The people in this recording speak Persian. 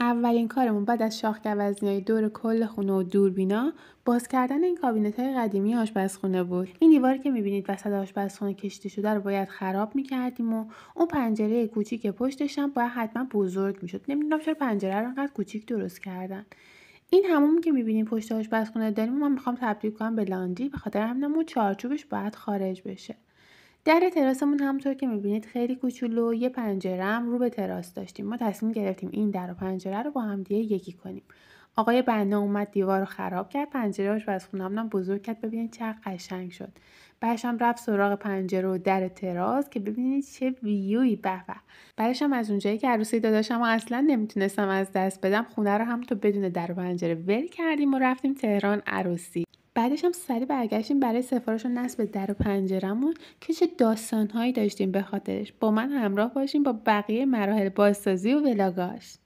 اولین کارمون بعد از شاخ های دور کل خونه و دوربینا باز کردن این کابینت های قدیمی آشپزخونه بود این دیواری که میبینید وسط آشپزخونه کشیده شده رو باید خراب میکردیم و اون پنجره کوچیک پشتش هم باید حتما بزرگ میشد نمیدونم چرا پنجره رو انقدر کوچیک درست کردن این همون که میبینیم پشت آشپزخونه داریم و من میخوام تبدیل کنم به لاندی به خاطر همینم اون چارچوبش باید خارج بشه در تراسمون همونطور که میبینید خیلی کوچولو یه پنجره هم رو به تراس داشتیم ما تصمیم گرفتیم این در و پنجره رو با همدیگه یکی کنیم آقای بنا اومد دیوار رو خراب کرد پنجره و از خونم بزرگ کرد ببینید چه قشنگ شد هم رفت سراغ پنجره و در تراس که ببینید چه ویوی به به از اونجایی که عروسی داداشم اصلا نمیتونستم از دست بدم خونه رو هم تو بدون در و پنجره ول کردیم و رفتیم تهران عروسی بعدش هم سری برگشتیم برای سفارش و نصب در و پنجرمون که چه داستانهایی داشتیم به خاطرش با من همراه باشیم با بقیه مراحل بازسازی و ولاگاش